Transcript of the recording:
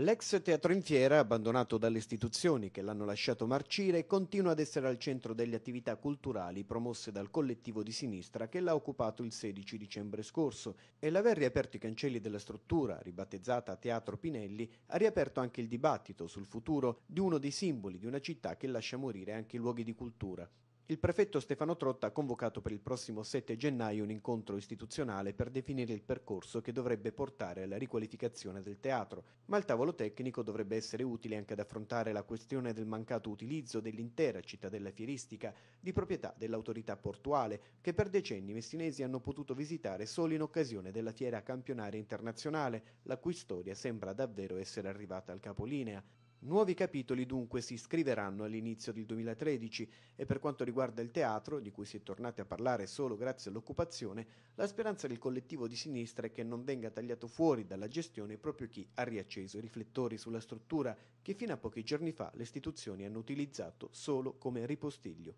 L'ex teatro in fiera, abbandonato dalle istituzioni che l'hanno lasciato marcire, continua ad essere al centro delle attività culturali promosse dal collettivo di sinistra che l'ha occupato il 16 dicembre scorso e l'aver riaperto i cancelli della struttura, ribattezzata Teatro Pinelli, ha riaperto anche il dibattito sul futuro di uno dei simboli di una città che lascia morire anche i luoghi di cultura il prefetto Stefano Trotta ha convocato per il prossimo 7 gennaio un incontro istituzionale per definire il percorso che dovrebbe portare alla riqualificazione del teatro, ma il tavolo tecnico dovrebbe essere utile anche ad affrontare la questione del mancato utilizzo dell'intera cittadella fieristica di proprietà dell'autorità portuale, che per decenni i messinesi hanno potuto visitare solo in occasione della fiera campionaria internazionale, la cui storia sembra davvero essere arrivata al capolinea. Nuovi capitoli dunque si scriveranno all'inizio del 2013 e per quanto riguarda il teatro, di cui si è tornati a parlare solo grazie all'occupazione, la speranza del collettivo di sinistra è che non venga tagliato fuori dalla gestione proprio chi ha riacceso i riflettori sulla struttura che fino a pochi giorni fa le istituzioni hanno utilizzato solo come ripostiglio.